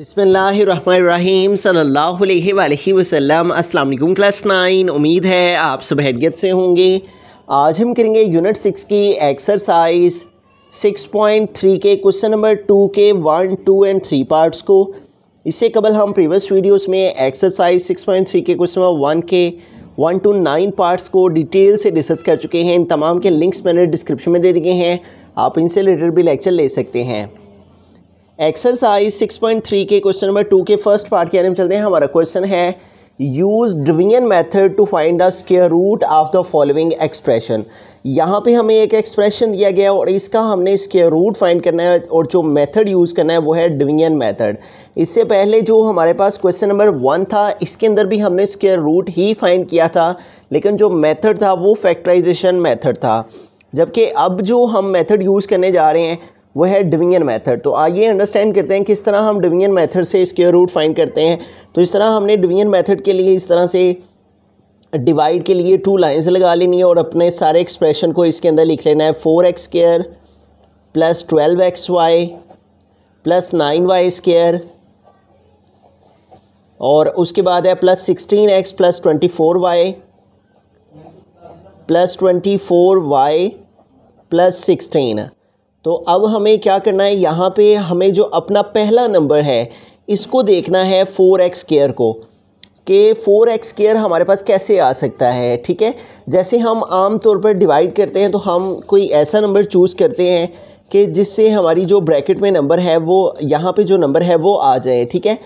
बसमीम सल्लल्लाहु अलैहि क्लास नाइन उम्मीद है आप सब हैरियत से होंगे आज हम करेंगे यूनिट सिक्स की एक्सरसाइज सिक्स पॉइंट थ्री के क्वेश्चन नंबर टू के one two and three parts को इससे कबल हम प्रीवियस वीडियोस में एक्सरसाइज सिक्स पॉइंट थ्री के क्वेश्चन नंबर वन के वन टू नाइन पार्ट्स को डिटेल से डिस्कस कर चुके हैं इन तमाम के लिंक्स मैंने डिस्क्रिप्शन में दे दिए हैं आप इनसे रिलेटेड भी लेक्चर ले सकते हैं एक्सरसाइज 6.3 के क्वेश्चन नंबर टू के फर्स्ट पार्ट के बारे में चलते हैं हमारा क्वेश्चन है use division method to find the square root of the following expression यहाँ पे हमें एक एक्सप्रेशन दिया गया और इसका हमने स्केयर रूट फाइंड करना है और जो मेथड यूज़ करना है वो है डिवीजन मेथड इससे पहले जो हमारे पास क्वेश्चन नंबर वन था इसके अंदर भी हमने स्केयर रूट ही फाइंड किया था लेकिन जो मेथड था वो फैक्टराइजेशन मेथड था जबकि अब जो हम मेथड यूज़ करने जा रहे हैं वो है डिवीजन मेथड तो आइए अंडरस्टैंड करते हैं किस तरह हम डिवीजन मेथड से स्क्वायर रूट फाइंड करते हैं तो इस तरह हमने डिवीजन मेथड के लिए इस तरह से डिवाइड के लिए टू लाइंस लगा लेनी है और अपने सारे एक्सप्रेशन को इसके अंदर लिख लेना है four x square plus twelve x y plus nine y square और उसके बाद है plus sixteen x plus twenty four y plus twenty four y plus sixteen तो अब हमें क्या करना है यहाँ पे हमें जो अपना पहला नंबर है इसको देखना है फोर एक्स केयर को कि फोर एक्स केयर हमारे पास कैसे आ सकता है ठीक है जैसे हम आम तौर पर डिवाइड करते हैं तो हम कोई ऐसा नंबर चूज़ करते हैं कि जिससे हमारी जो ब्रैकेट में नंबर है वो यहाँ पे जो नंबर है वो आ जाए ठीक है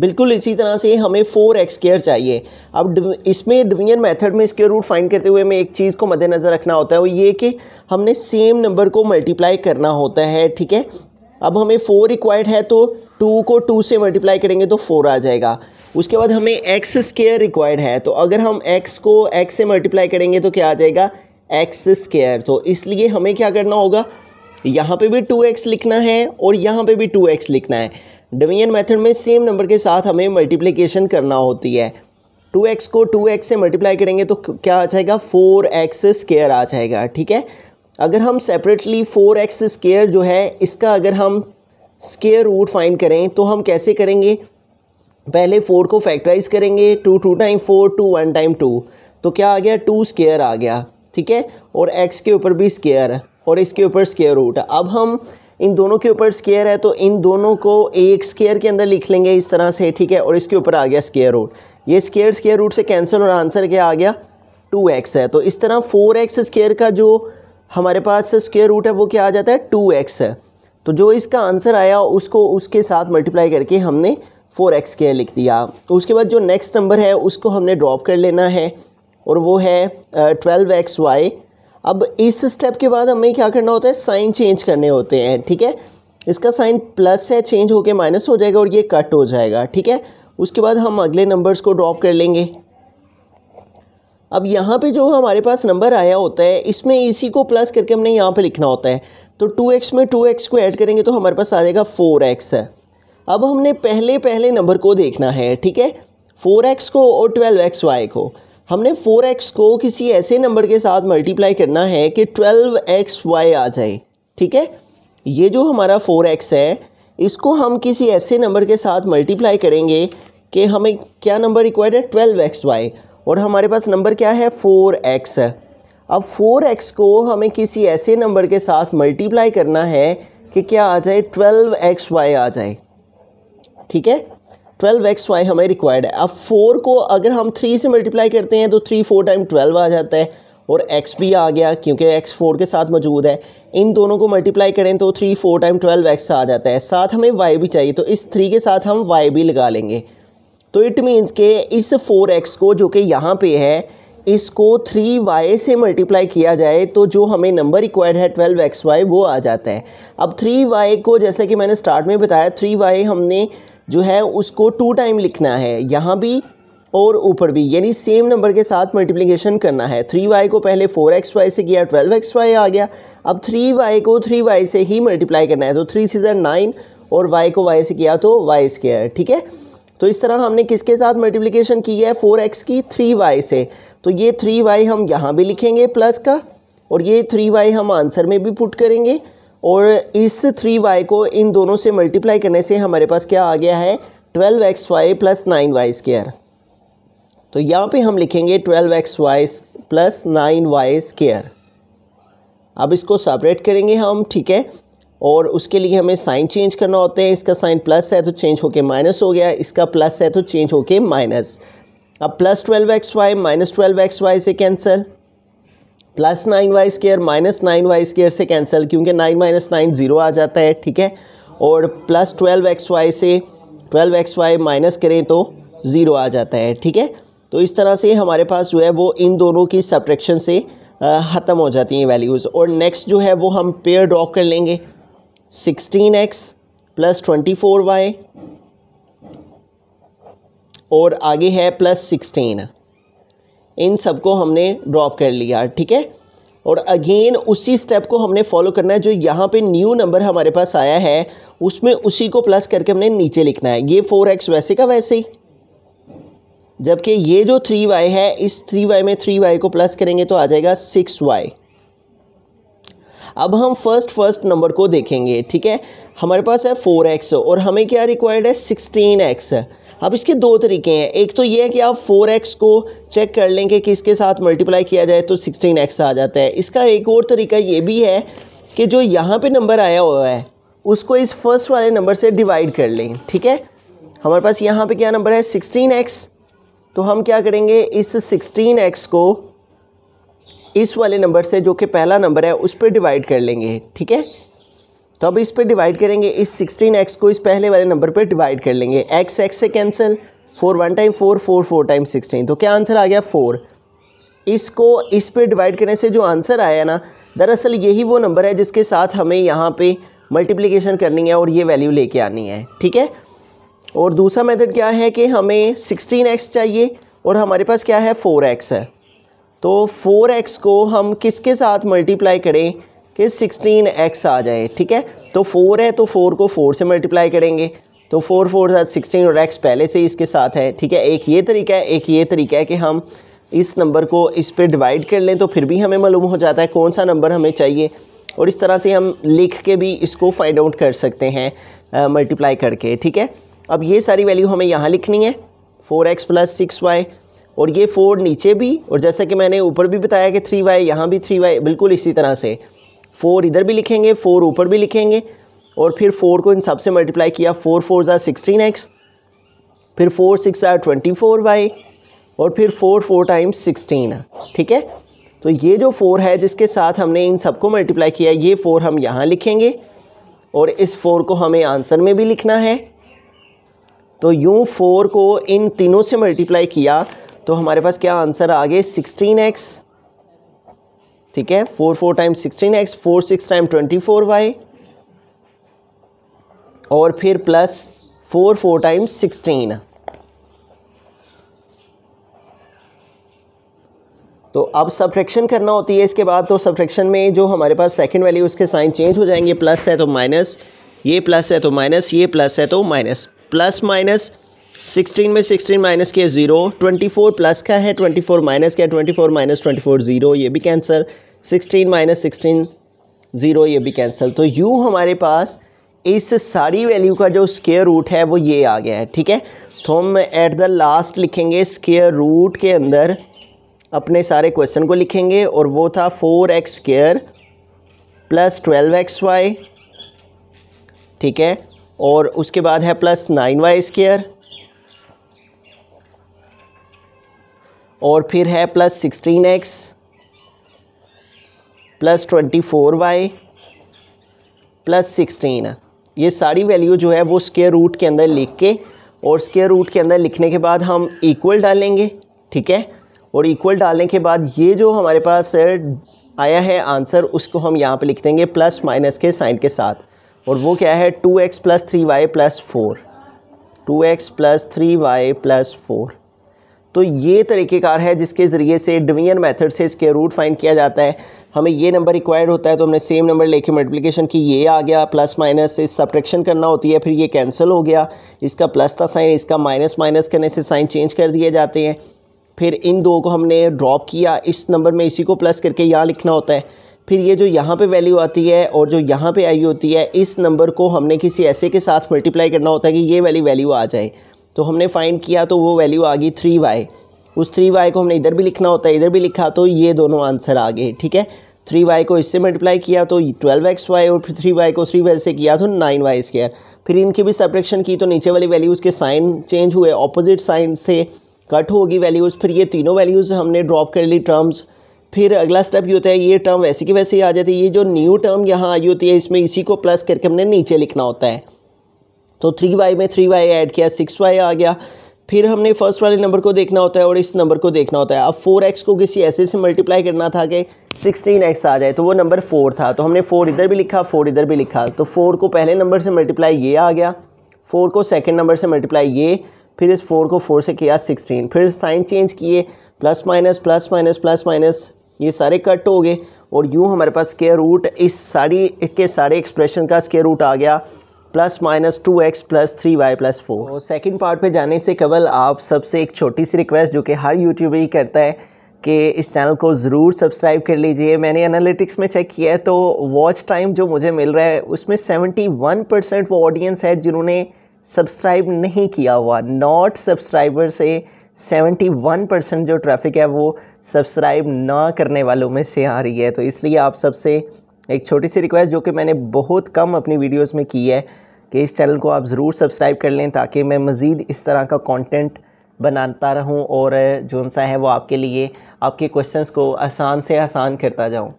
बिल्कुल इसी तरह से हमें फोर एक्स स्केयर चाहिए अब इसमें डिवीजन मेथड में स्केयर रूट फाइंड करते हुए हमें एक चीज़ को मद्देनज़र रखना होता है वो ये कि हमने सेम नंबर को मल्टीप्लाई करना होता है ठीक है अब हमें फोर रिक्वायर्ड है तो टू को टू से मल्टीप्लाई करेंगे तो फोर आ जाएगा उसके बाद हमें एक्स स्केयर रिक्वायर्ड है तो अगर हम एक्स को एक्स से मल्टीप्लाई करेंगे तो क्या आ जाएगा एक्स स्केयर तो इसलिए हमें क्या करना होगा यहाँ पे भी टू एक्स लिखना है और यहाँ पे भी टू एक्स लिखना है डिवीजन मेथड में सेम नंबर के साथ हमें मल्टीप्लिकेशन करना होती है टू एक्स को टू एक्स से मल्टीप्लाई करेंगे तो क्या आ जाएगा फोर एक्स स्केयर आ जाएगा ठीक है अगर हम सेपरेटली फोर एक्स स्केयर जो है इसका अगर हम स्केयर रूट फाइंड करें तो हम कैसे करेंगे पहले फोर को फैक्टराइज करेंगे two two time four two one time two तो क्या आ गया टू स्केयर आ गया ठीक है और एक्स के ऊपर भी स्केयर और इसके ऊपर स्केयर रूट अब हम इन दोनों के ऊपर स्केयर है तो इन दोनों को एक स्केयर के अंदर लिख लेंगे इस तरह से ठीक है और इसके ऊपर आ गया स्केयर रूट ये स्केयर स्केयर रूट से कैंसिल और आंसर क्या आ गया टू एक्स है तो इस तरह फोर एक्स स्केयर का जो हमारे पास स्केयर रूट है वो क्या आ जाता है टू एक्स है तो जो इसका आंसर आया उसको उसके साथ मल्टीप्लाई करके हमने फोर एक्स स्केयर लिख दिया तो उसके बाद जो नेक्स्ट नंबर है उसको हमने ड्रॉप कर लेना है और वो है ट्वेल्व एक्स वाई अब इस स्टेप के बाद हमें क्या करना होता है साइन चेंज करने होते हैं ठीक है इसका साइन प्लस है चेंज होके माइनस हो जाएगा और ये कट हो जाएगा ठीक है उसके बाद हम अगले नंबर्स को ड्रॉप कर लेंगे अब यहाँ पे जो हमारे पास नंबर आया होता है इसमें इसी को प्लस करके हमने यहाँ पे लिखना होता है तो टू एक्स में टू एक्स को ऐड करेंगे तो हमारे पास आ जाएगा फ़ोर एक्स है अब हमने पहले पहले नंबर को देखना है ठीक है फ़ोर एक्स को और ट्वेल्व एक्स वाई को हमने 4x को किसी ऐसे नंबर के साथ मल्टीप्लाई करना है कि 12xy आ जाए ठीक है ये जो हमारा 4x है इसको हम किसी ऐसे नंबर के साथ मल्टीप्लाई करेंगे कि हमें क्या नंबर रिक्वायर्ड है ट्वेल्व एक्स वाई और हमारे पास नंबर क्या है फ़ोर एक्स अब फ़ोर एक्स को हमें किसी ऐसे नंबर के साथ मल्टीप्लाई करना है कि क्या आ जाए ट्वेल्व एक्स वाई आ जाए ठीक है ट्वेल्व एक्स वाई हमें रिक्वायर्ड है अब फोर को अगर हम थ्री से मल्टीप्लाई करते हैं तो थ्री फोर टाइम ट्वेल्व आ जाता है और एक्स भी आ गया क्योंकि एक्स फोर के साथ मौजूद है इन दोनों को मल्टीप्लाई करें तो three four time twelve x आ जाता है साथ हमें वाई भी चाहिए तो इस थ्री के साथ हम वाई भी लगा लेंगे तो इट मीन्स के इस फोर एक्स को जो कि यहाँ पे है इसको थ्री वाई से मल्टीप्लाई किया जाए तो जो हमें नंबर रिक्वायर्ड है ट्वेल्व एक्स वाई वो आ जाता है अब थ्री वाई को जैसे कि मैंने स्टार्ट में बताया थ्री वाई हमने जो है उसको टू टाइम लिखना है यहाँ भी और ऊपर भी यानी सेम नंबर के साथ मल्टीप्लिकेशन करना है थ्री वाई को पहले फोर एक्स वाई से किया ट्वेल्व एक्स वाई आ गया अब थ्री वाई को थ्री वाई से ही मल्टीप्लाई करना है तो थ्री सीज़र नाइन और वाई को वाई से किया तो वाई स्केयर ठीक है तो इस तरह हमने किसके साथ मल्टीप्लिकेशन की है फोर एक्स की थ्री वाई से तो ये थ्री वाई हम यहाँ भी लिखेंगे प्लस का और ये थ्री वाई हम आंसर में भी पुट करेंगे और इस थ्री वाई को इन दोनों से मल्टीप्लाई करने से हमारे पास क्या आ गया है twelve x y plus nine y square तो यहाँ पे हम लिखेंगे twelve x y plus nine y square अब इसको सेपरेट करेंगे हम ठीक है और उसके लिए हमें साइन चेंज करना होते हैं इसका साइन प्लस है तो चेंज होके माइनस हो गया इसका प्लस है तो चेंज होके माइनस अब plus twelve x y minus twelve x y से cancel plus nine y square minus nine y square से कैंसिल क्योंकि नाइन माइनस नाइन ज़ीरो आ जाता है ठीक है और प्लस ट्वेल्व एक्स वाई से ट्वेल्व एक्स वाई माइनस करें तो ज़ीरो आ जाता है ठीक है तो इस तरह से हमारे पास जो है वो इन दोनों की सब्ट्रैक्शन से ख़त्म हो जाती हैं वैल्यूज़ और नेक्स्ट जो है वो हम पेयर ड्रॉ कर लेंगे sixteen x plus twenty four y और आगे है प्लस सिक्सटीन इन सबको हमने ड्रॉप कर लिया ठीक है और अगेन उसी स्टेप को हमने फॉलो करना है जो यहाँ पे न्यू नंबर हमारे पास आया है उसमें उसी को प्लस करके हमने नीचे लिखना है ये फोर एक्स वैसे का वैसे ही जबकि ये जो थ्री वाई है इस थ्री वाई में थ्री वाई को प्लस करेंगे तो आ जाएगा सिक्स वाई अब हम फर्स्ट फर्स्ट नंबर को देखेंगे ठीक है हमारे पास है फोर एक्स और हमें क्या रिक्वायर्ड है सिक्सटीन एक्स अब इसके दो तरीके हैं एक तो ये है कि आप फोर एक्स को चेक कर लें कि किसके साथ मल्टीप्लाई किया जाए तो सिक्सटीन एक्स आ जाता है इसका एक और तरीका ये भी है कि जो यहाँ पे नंबर आया हुआ है उसको इस फर्स्ट वाले नंबर से डिवाइड कर लें ठीक है हमारे पास यहाँ पे क्या नंबर है सिक्सटीन एक्स तो हम क्या करेंगे इस सिक्सटीन एक्स को इस वाले नंबर से जो कि पहला नंबर है उस पर डिवाइड कर लेंगे ठीक है तो अब इस पर डिवाइड करेंगे इस सिक्सटीन एक्स को इस पहले वाले नंबर पर डिवाइड कर लेंगे एक्स एक्स से cancel four one time four four four time sixteen तो क्या आंसर आ गया फोर इसको इस पर डिवाइड करने से जो आंसर आया ना दरअसल यही वो नंबर है जिसके साथ हमें यहाँ पे मल्टीप्लिकेशन करनी है और ये वैल्यू लेके आनी है ठीक है और दूसरा मेथड क्या है कि हमें एक्स चाहिए और हमारे पास क्या है एक्स है तो एक्स को हम किसके साथ मल्टीप्लाई करें कि सिक्सटीन एक्स आ जाए ठीक है तो फोर है तो फोर को फोर से मल्टीप्लाई करेंगे तो फोर फोर सिक्सटीन और एक्स पहले से ही इसके साथ है ठीक है एक ये तरीका है एक ये तरीका है कि हम इस नंबर को इस पर डिवाइड कर लें तो फिर भी हमें मालूम हो जाता है कौन सा नंबर हमें चाहिए और इस तरह से हम लिख के भी इसको फाइंड आउट कर सकते हैं मल्टीप्लाई करके ठीक है अब ये सारी वैल्यू हमें यहाँ लिखनी है four x plus six y और ये फोर नीचे भी और जैसा कि मैंने ऊपर भी बताया कि थ्री वाई यहाँ भी थ्री वाई बिल्कुल इसी तरह से फोर इधर भी लिखेंगे फोर ऊपर भी लिखेंगे और फिर फोर को इन सब से मल्टीप्लाई किया four four are sixteen x फिर four six are twenty four y और फिर फोर फोर टाइम्स सिक्सटीन ठीक है तो ये जो फोर है जिसके साथ हमने इन सबको मल्टीप्लाई किया ये फोर हम यहाँ लिखेंगे और इस फोर को हमें आंसर में भी लिखना है तो यूँ फोर को इन तीनों से मल्टीप्लाई किया तो हमारे पास क्या आंसर आ गए सिक्सटीन एक्स ठीक है four four times sixteen x four six time twenty four y और फिर plus four four times sixteen तो अब सब्ट्रैक्शन करना होती है इसके बाद तो सब्ट्रैक्शन में जो हमारे पास सेकंड वैल्यू उसके साइन चेंज हो जाएंगे प्लस है तो माइनस ये प्लस है तो माइनस ये प्लस है तो माइनस प्लस माइनस सिक्सटीन में सिक्सटीन माइनस के ज़ीरो ट्वेंटी फोर प्लस का है ट्वेंटी फोर माइनस का है twenty four minus twenty four zero ये भी cancel sixteen minus sixteen zero ये भी कैंसिल तो यू हमारे पास इस सारी वैल्यू का जो स्केयर रूट है वो ये आ गया है ठीक है तो हम एट द लास्ट लिखेंगे स्केयर रूट के अंदर अपने सारे क्वेश्चन को लिखेंगे और वो था four x square plus twelve x y ठीक है और उसके बाद है प्लस नाइन वाई स्केयर और फिर है plus sixteen x plus twenty four y plus sixteen ये सारी वैल्यू जो है वो स्केयर रूट के अंदर लिख के और स्केयर रूट के अंदर लिखने के बाद हम इक्वल डालेंगे ठीक है और इक्वल डालने के बाद ये जो हमारे पास आया है आंसर उसको हम यहाँ पे लिख देंगे प्लस माइनस के साइन के साथ और वो क्या है two x plus three y plus four two x plus three y plus four तो ये तरीक़ेकार है जिसके ज़रिए से डिवीजन मेथड से इसके रूट फाइंड किया जाता है हमें ये नंबर रिक्वायर्ड होता है तो हमने सेम नंबर लेके मल्टीप्लिकेशन की ये आ गया प्लस माइनस इस सब्ट्रैक्शन करना होती है फिर ये कैंसिल हो गया इसका प्लस था साइन इसका माइनस माइनस करने से साइन चेंज कर दिए जाते हैं फिर इन दो को हमने ड्रॉप किया इस नंबर में इसी को प्लस करके यहाँ लिखना होता है फिर ये जो यहाँ पे वैल्यू आती है और जो यहाँ पे आई होती है इस नंबर को हमने किसी ऐसे के साथ मल्टीप्लाई करना होता है कि ये वाली वैल्यू आ जाए तो हमने फाइंड किया तो वो वैल्यू आ गई थ्री वाई उस थ्री वाई को हमने इधर भी लिखना होता है इधर भी लिखा तो ये दोनों आंसर आ गए ठीक है थ्री वाई को इससे मल्टीप्लाई किया तो ट्वेल्व एक्स वाई और फिर थ्री वाई को थ्री वाई से किया तो नाइन वाई स्केयर फिर इनकी भी सप्रेक्शन की तो नीचे वाली वैल्यूज़ के साइन चेंज हुए ऑपोजिट साइंस थे कट होगी वैल्यूज़ फिर ये तीनों वैल्यूज़ हमने ड्रॉप कर ली टर्म्स फिर अगला स्टेप ये होता है ये टर्म वैसे की वैसे ही आ जाती है ये जो न्यू टर्म यहाँ आई होती है इसमें इसी को प्लस करके हमने नीचे लिखना होता है तो थ्री वाई में थ्री वाई ऐड किया सिक्स वाई आ गया फिर हमने फर्स्ट वाले नंबर को देखना होता है और इस नंबर को देखना होता है अब फोर एक्स को किसी ऐसे से मल्टीप्लाई करना था कि सिक्सटीन एक्स आ जाए तो वो नंबर फोर था तो हमने फोर इधर भी लिखा फोर इधर भी लिखा तो फोर को पहले नंबर से मल्टीप्लाई ये आ गया फोर को सेकेंड नंबर से मल्टीप्लाई ये फिर इस फोर को फोर से किया सिक्सटीन फिर साइन चेंज किए plus minus plus minus plus minus ये सारे कट हो गए और यूँ हमारे पास स्केयर रूट इस सारी के सारे एक्सप्रेशन का स्केयर रूट आ गया plus minus two x plus three y plus four और सेकेंड पार्ट पे जाने से केवल आप सबसे एक छोटी सी रिक्वेस्ट जो कि हर यूट्यूबर ही करता है कि इस चैनल को ज़रूर सब्सक्राइब कर लीजिए मैंने एनालिटिक्स में चेक किया है तो वॉच टाइम जो मुझे मिल रहा है उसमें सेवेंटी वन परसेंट वो ऑडियंस है जिन्होंने सब्सक्राइब नहीं किया हुआ नॉट सब्सक्राइबर से सेवेंटी वन परसेंट जो ट्रैफिक है वो सब्सक्राइब ना करने वालों में से आ रही है तो इसलिए आप सबसे एक छोटी सी रिक्वेस्ट जो कि मैंने बहुत कम अपनी वीडियोस में की है कि इस चैनल को आप ज़रूर सब्सक्राइब कर लें ताकि मैं मज़ीद इस तरह का कंटेंट बनाता रहूं और जो सा है वो आपके लिए आपके क्वेश्चंस को आसान से आसान करता जाऊं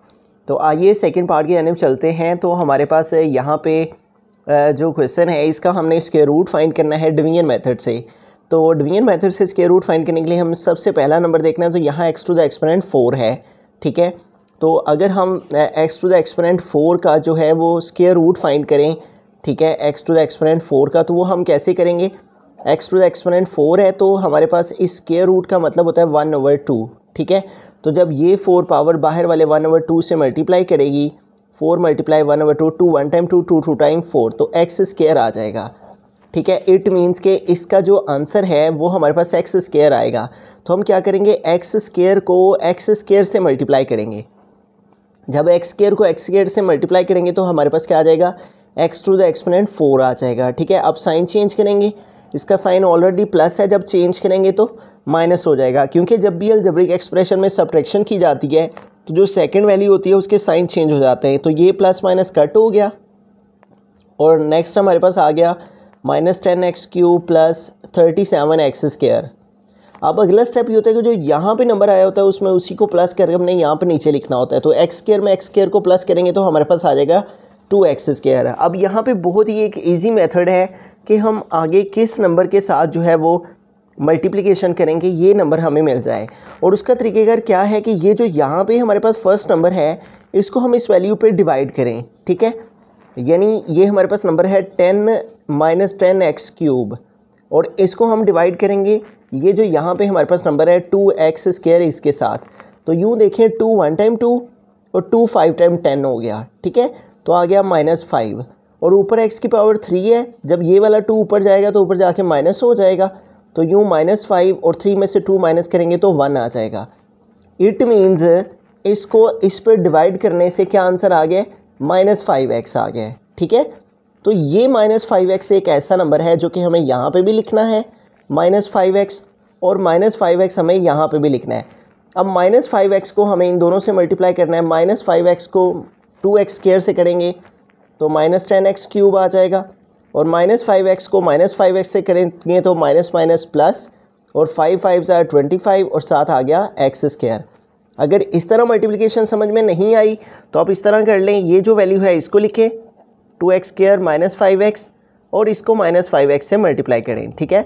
तो आइए सेकंड पार्ट की जानब चलते हैं तो हमारे पास यहाँ पे जो क्वेश्चन है इसका हमने इसके रूट फाइंड करना है डिवीजन मैथड से तो डिवीजन मैथड से इसके रूट फाइंड करने के लिए हम सबसे पहला नंबर देखना है तो यहाँ x to the exponent four है ठीक है तो अगर हम x to the exponent four का जो है वो स्केयर रूट फाइंड करें ठीक है x to the exponent four का तो वो हम कैसे करेंगे x to the exponent four है तो हमारे पास इस स्केयर रूट का मतलब होता है वन ओवर टू ठीक है तो जब ये फोर पावर बाहर वाले वन ओवर टू से मल्टीप्लाई करेगी four multiply one over two two one time two two two time four तो एक्स स्केयर आ जाएगा ठीक है इट मीन्स के इसका जो आंसर है वो हमारे पास एक्स स्केयर आएगा तो हम क्या करेंगे एक्स स्केयर को एक्स स्केयर से मल्टीप्लाई करेंगे जब एक्स केयर को एक्स केयर से मल्टीप्लाई करेंगे तो हमारे पास क्या आ जाएगा x to the exponent four आ जाएगा ठीक है अब साइन चेंज करेंगे इसका साइन ऑलरेडी प्लस है जब चेंज करेंगे तो माइनस हो जाएगा क्योंकि जब भी अलजबरिक एक्सप्रेशन में सब्ट्रैक्शन की जाती है तो जो सेकंड वैल्यू होती है उसके साइन चेंज हो जाते हैं तो ये प्लस माइनस कट हो गया और नेक्स्ट हमारे पास आ गया minus ten x cube plus thirty seven x square अब अगला स्टेप ये होता है कि जो यहाँ पे नंबर आया होता है उसमें उसी को प्लस करके हमने यहाँ पे नीचे लिखना होता है तो एक्स स्केयर में एक्स केयर को प्लस करेंगे तो हमारे पास आ जाएगा टू एक्स स्केयर अब यहाँ पे बहुत ही एक ईजी मेथड है कि हम आगे किस नंबर के साथ जो है वो मल्टीप्लिकेशन करेंगे ये नंबर हमें मिल जाए और उसका तरीकेकार क्या है कि ये जो यहाँ पर हमारे पास फर्स्ट नंबर है इसको हम इस वैल्यू पर डिवाइड करें ठीक है यानी ये हमारे पास नंबर है ten minus ten x cube और इसको हम डिवाइड करेंगे ये जो यहाँ पे हमारे पास नंबर है टू एक्स स्केयर इसके साथ तो यूँ देखें टू वन टाइम टू और टू फाइव टाइम टेन हो गया ठीक है तो आ गया माइनस फाइव और ऊपर एक्स की पावर थ्री है जब ये वाला टू ऊपर जाएगा तो ऊपर जाके माइनस हो जाएगा तो यूँ माइनस फाइव और थ्री में से टू माइनस करेंगे तो वन आ जाएगा इट मीन्स इसको इस पर डिवाइड करने से क्या आंसर आ गया माइनस फाइव एक्स आ गया ठीक है तो ये माइनस फाइव एक्स एक ऐसा नंबर है जो कि हमें यहाँ पे भी लिखना है माइनस फाइव एक्स और माइनस फाइव एक्स हमें यहाँ पे भी लिखना है अब माइनस फाइव एक्स को हमें इन दोनों से मल्टीप्लाई करना है माइनस फाइव एक्स को टू एक्स स्केयर से करेंगे तो माइनस टेन एक्स क्यूब आ जाएगा और माइनस फाइव एक्स को माइनस फाइव एक्स से करेंगे तो माइनस माइनस प्लस और फाइव फाइव ज़ार ट्वेंटी फाइव और साथ आ गया एक्स स्केयर अगर इस तरह मल्टीप्लीकेशन समझ में नहीं आई तो आप इस तरह कर लें ये जो वैल्यू है इसको लिखें two x square minus five x और इसको माइनस फाइव एक्स से मल्टीप्लाई करें ठीक है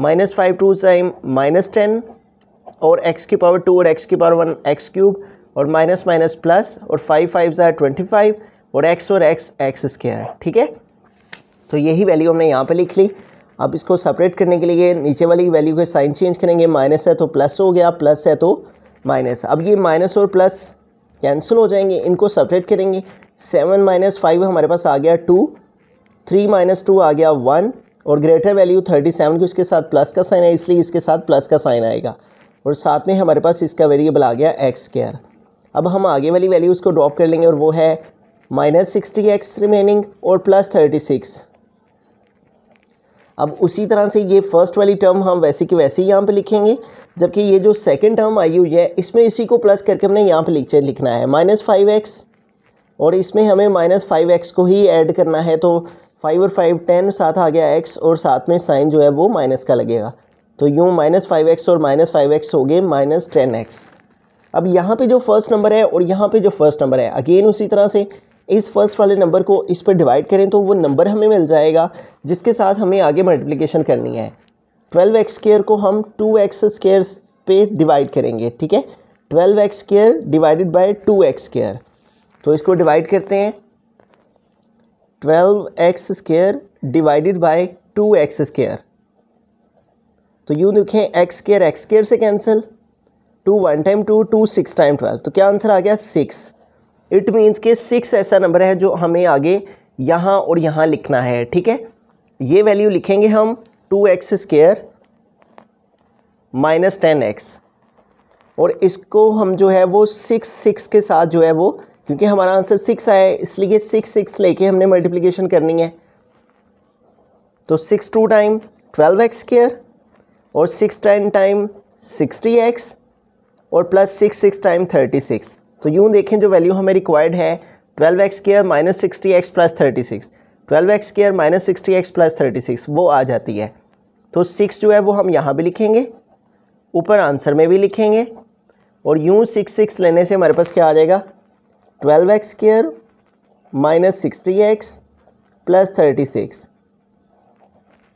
माइनस फाइव टू साइम माइनस टेन और x की पावर टू और x की पावर वन एक्स क्यूब और माइनस माइनस प्लस और फाइव फाइव ज़ार ट्वेंटी फाइव और x और x एक्स स्केयर ठीक है तो यही वैल्यू हमने यहाँ पे लिख ली अब इसको सेपरेट करने के लिए नीचे वाली वैल्यू के साइन चेंज करेंगे माइनस है तो प्लस हो गया प्लस है तो माइनस अब ये माइनस और प्लस कैंसिल हो जाएंगे इनको सेपरेट करेंगे सेवन माइनस फाइव हमारे पास आ गया टू थ्री माइनस टू आ गया वन और ग्रेटर वैल्यू थर्टी सेवन की उसके साथ प्लस का साइन है इसलिए इसके साथ प्लस का साइन आएगा और साथ में हमारे पास इसका वेरिएबल आ गया एक्स केयर अब हम आगे वाली वैल्यू उसको ड्रॉप कर लेंगे और वो है माइनस सिक्सटी एक्स रिमेनिंग और प्लस थर्टी सिक्स अब उसी तरह से ये फर्स्ट वाली टर्म हम वैसे की वैसे ही यहाँ पर लिखेंगे जबकि ये जो सेकेंड टर्म आई हुई है इसमें इसी को प्लस करके हमने यहाँ पर लिखना है माइनस फाइव एक्स और इसमें हमें माइनस फाइव एक्स को ही ऐड करना है तो फाइव और फाइव टेन साथ आ गया एक्स और साथ में साइन जो है वो माइनस का लगेगा तो यूँ माइनस फाइव एक्स और माइनस फाइव एक्स हो गए माइनस टेन एक्स अब यहाँ पे जो फर्स्ट नंबर है और यहाँ पे जो फर्स्ट नंबर है अगेन उसी तरह से इस फर्स्ट वाले नंबर को इस पर डिवाइड करें तो वो नंबर हमें मिल जाएगा जिसके साथ हमें आगे मल्टीप्लिकेशन करनी है ट्वेल्व एक्स स्केयर को हम टू एक्स स्केयर पे डिवाइड करेंगे ठीक है twelve x square divided by two x square तो इसको डिवाइड करते हैं twelve x square divided by two x square तो यूँ लिखें एक्स स्केयर एक्स स्केयर से cancel two one time two two six time twelve तो क्या आंसर आ गया सिक्स इट मीन्स के सिक्स ऐसा नंबर है जो हमें आगे यहाँ और यहाँ लिखना है ठीक है ये वैल्यू लिखेंगे हम two x square minus ten x और इसको हम जो है वो सिक्स सिक्स के साथ जो है वो क्योंकि हमारा आंसर सिक्स आया है इसलिए सिक्स सिक्स लेके हमने मल्टीप्लीकेशन करनी है तो six two time twelve x square और six ten time sixty x और plus six six time thirty six तो यूँ देखें जो वैल्यू हमें रिक्वायर्ड है twelve x square minus sixty x plus thirty six twelve x square minus sixty x plus thirty six वो आ जाती है तो सिक्स जो है वो हम यहाँ भी लिखेंगे ऊपर आंसर में भी लिखेंगे और यूँ सिक्स सिक्स लेने से हमारे पास क्या आ जाएगा twelve x square minus sixty x plus thirty six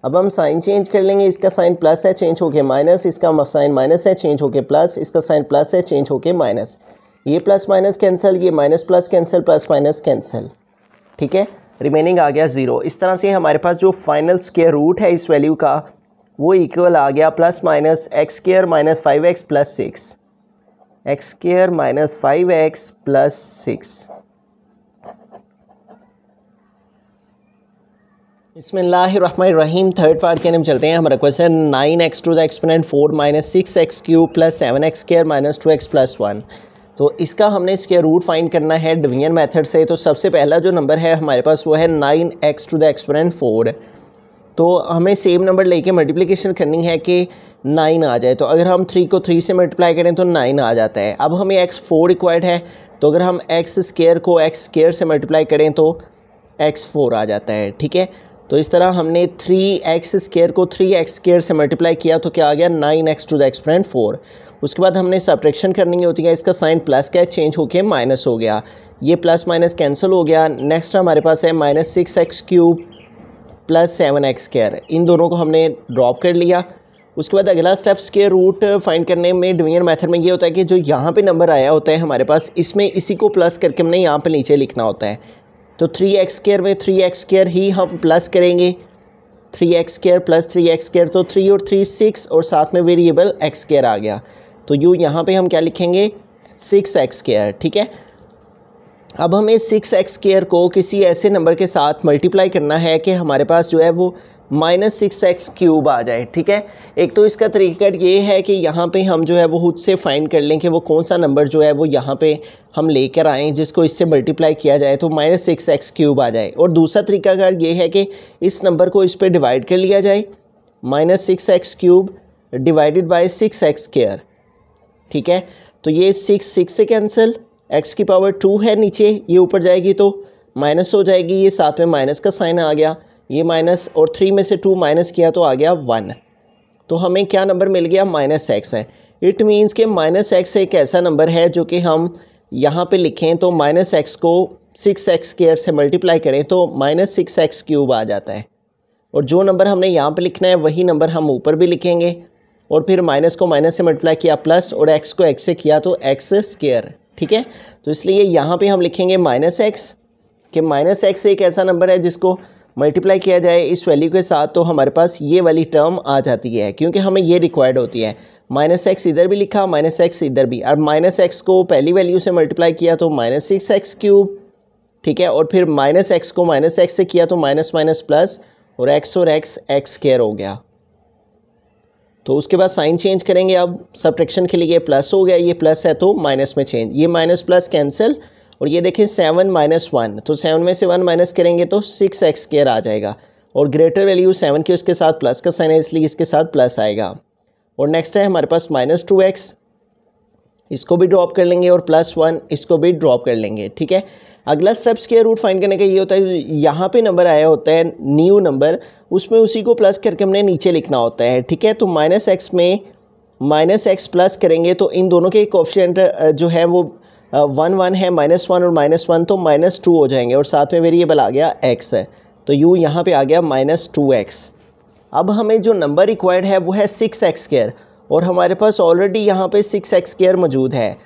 अब हम साइन चेंज कर लेंगे इसका साइन प्लस है चेंज होके माइनस इसका साइन माइनस है चेंज होके प्लस इसका साइन प्लस है चेंज होके माइनस ये प्लस माइनस कैंसिल ये minus plus cancel plus minus cancel ठीक है रिमेनिंग आ गया ज़ीरो इस तरह से हमारे पास जो फाइनल स्केयर रूट है इस वैल्यू का वो इक्वल आ गया plus minus x square minus five x plus six x square minus five x plus six रहीम थर्ड पार्ट के नाम चलते हैं हमारा question nine x to the exponent four minus six x cube plus seven x square minus two x plus one तो इसका हमने square root find करना है डिवीजन मेथड से तो सबसे पहला जो नंबर है हमारे पास वो है nine x to the exponent four तो हमें सेम नंबर लेके मल्टीप्लीकेशन करनी है कि नाइन आ जाए तो अगर हम थ्री को थ्री से मल्टीप्लाई करें तो नाइन आ जाता है अब हमें एक्स फोर रिक्वायर्ड है तो अगर हम एक्स स्केयर को एक्स स्केयर से मल्टीप्लाई करें तो एक्स फोर आ जाता है ठीक है तो इस तरह हमने थ्री एक्स स्केयर को थ्री एक्स स्केयर से मल्टीप्लाई किया तो क्या आ गया nine x to the exponent four उसके बाद हमने सब्ट्रैक्शन करनी होती है इसका साइन प्लस का चेंज होके माइनस हो गया ये प्लस माइनस कैंसिल हो गया नेक्स्ट हमारे पास है minus six x cube plus seven x square इन दोनों को हमने ड्रॉप कर लिया उसके बाद अगला स्टेप्स के रूट फाइंड करने में डिवीजन मेथड में ये होता है कि जो यहाँ पे नंबर आया होता है हमारे पास इसमें इसी को प्लस करके हमने यहाँ पे नीचे लिखना होता है तो थ्री एक्स स्केयर में थ्री एक्स स्केयर ही हम प्लस करेंगे three x square plus three x square तो थ्री और थ्री सिक्स और साथ में वेरिएबल एक्स स्केयर आ गया तो यू यहाँ पर हम क्या लिखेंगे सिक्स एक्स स्केयर ठीक है अब हमें सिक्स एक्स स्केयर को किसी ऐसे नंबर के साथ मल्टीप्लाई करना है कि हमारे पास जो है वो माइनस सिक्स एक्स क्यूब आ जाए ठीक है एक तो इसका तरीका ये है कि यहाँ पे हम जो है वो खुद से फाइंड कर लें कि वो कौन सा नंबर जो है वो यहाँ पे हम लेकर आएँ जिसको इससे मल्टीप्लाई किया जाए तो माइनस सिक्स एक्स क्यूब आ जाए और दूसरा तरीकाकार ये है कि इस नंबर को इस पर डिवाइड कर लिया जाए minus six x cube divided by six x square ठीक है तो ये सिक्स सिक्स से कैंसिल एक्स की पावर टू है नीचे ये ऊपर जाएगी तो माइनस हो जाएगी ये साथ में माइनस का साइन आ गया ये माइनस और थ्री में से टू माइनस किया तो आ गया वन तो हमें क्या नंबर मिल गया माइनस एक्स है इट मीन्स कि माइनस एक्स एक ऐसा नंबर है जो कि हम यहाँ पे लिखें तो माइनस एक्स को सिक्स एक्स केयर से मल्टीप्लाई करें तो माइनस सिक्स एक्स क्यूब आ जाता है और जो नंबर हमने यहाँ पे लिखना है वही नंबर हम ऊपर भी लिखेंगे और फिर माइनस को माइनस से मल्टीप्लाई किया प्लस और एक्स को एक्स से किया तो एक्स स्केयर ठीक है तो इसलिए यहाँ पर हम लिखेंगे माइनस एक्स कि माइनस एक्स एक ऐसा नंबर है जिसको मल्टीप्लाई किया जाए इस वैल्यू के साथ तो हमारे पास ये वाली टर्म आ जाती है क्योंकि हमें ये रिक्वायर्ड होती है माइनस एक्स इधर भी लिखा माइनस एक्स इधर भी अब माइनस एक्स को पहली वैल्यू से मल्टीप्लाई किया तो माइनस सिक्स एक्स क्यूब ठीक है और फिर माइनस एक्स को माइनस एक्स से किया तो माइनस माइनस प्लस और एक्स और एक्स एक्स स्केयर हो गया तो उसके बाद साइन चेंज करेंगे अब सब्ट्रैक्शन के लिए प्लस हो गया ये प्लस है तो माइनस में चेंज ये माइनस प्लस कैंसिल और ये देखिए सेवन माइनस वन तो सेवन में से वन माइनस करेंगे तो सिक्स एक्स स्केयर आ जाएगा और ग्रेटर वैल्यू सेवन की उसके साथ प्लस का साइन है इसलिए इसके साथ प्लस आएगा और नेक्स्ट है हमारे पास माइनस टू एक्स इसको भी ड्रॉप कर लेंगे और प्लस वन इसको भी ड्रॉप कर लेंगे ठीक है अगला स्टेप्स के रूट फाइंड करने का ये होता है यहाँ पे नंबर आया होता है न्यू नंबर उसमें उसी को प्लस करके हमने नीचे लिखना होता है ठीक है तो माइनस एक्स में माइनस एक्स प्लस करेंगे तो इन दोनों के कोफिशेंट जो है वो वन वन है माइनस वन और माइनस वन तो माइनस टू हो जाएंगे और साथ में वेरिएबल आ गया एक्स है तो यू यहाँ पे आ गया माइनस टू एक्स अब हमें जो नंबर रिक्वायर्ड है वो है सिक्स एक्स केयर और हमारे पास ऑलरेडी यहाँ पे सिक्स एक्स केयर मौजूद है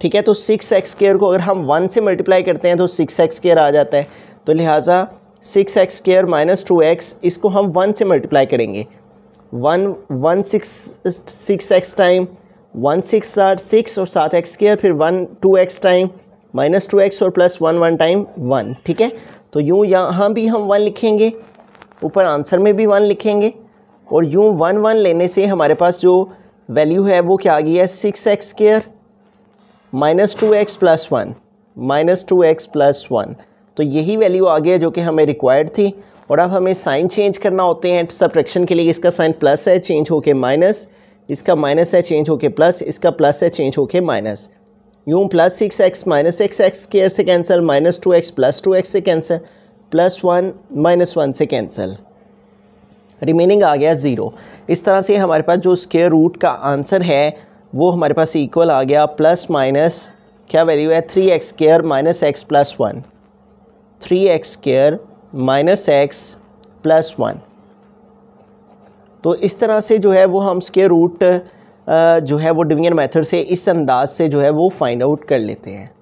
ठीक है तो सिक्स एक्स केयर को अगर हम वन से मल्टीप्लाई करते हैं तो सिक्स एक्स केयर आ जाता है तो लिहाजा six x square minus two x इसको हम वन से मल्टीप्लाई करेंगे one one six six x time one six are six और सात एक्स स्केयर फिर one two x time minus two x और plus one one time one ठीक है तो यूँ यहाँ भी हम वन लिखेंगे ऊपर आंसर में भी वन लिखेंगे और यूँ वन वन लेने से हमारे पास जो वैल्यू है वो क्या आ गई है six x square minus two x plus one minus two x plus one तो यही वैल्यू आ गया जो कि हमें रिक्वायर्ड थी और अब हमें साइन चेंज करना होते हैं सब्ट्रैक्शन के लिए इसका साइन प्लस है चेंज होके माइनस इसका माइनस है चेंज होके प्लस इसका प्लस है चेंज होके माइनस यूँ plus six x minus x x square से cancel minus two x plus two x से cancel plus one minus one से कैंसिल रिमेनिंग आ गया ज़ीरो इस तरह से हमारे पास जो स्केयर रूट का आंसर है वो हमारे पास इक्वल आ गया प्लस माइनस क्या वैल्यू है three x square minus x plus one three x square minus x plus one तो इस तरह से जो है वो हम स्केयर रूट जो है वो डिवीजन मेथड से इस अंदाज से जो है वो फाइंड आउट कर लेते हैं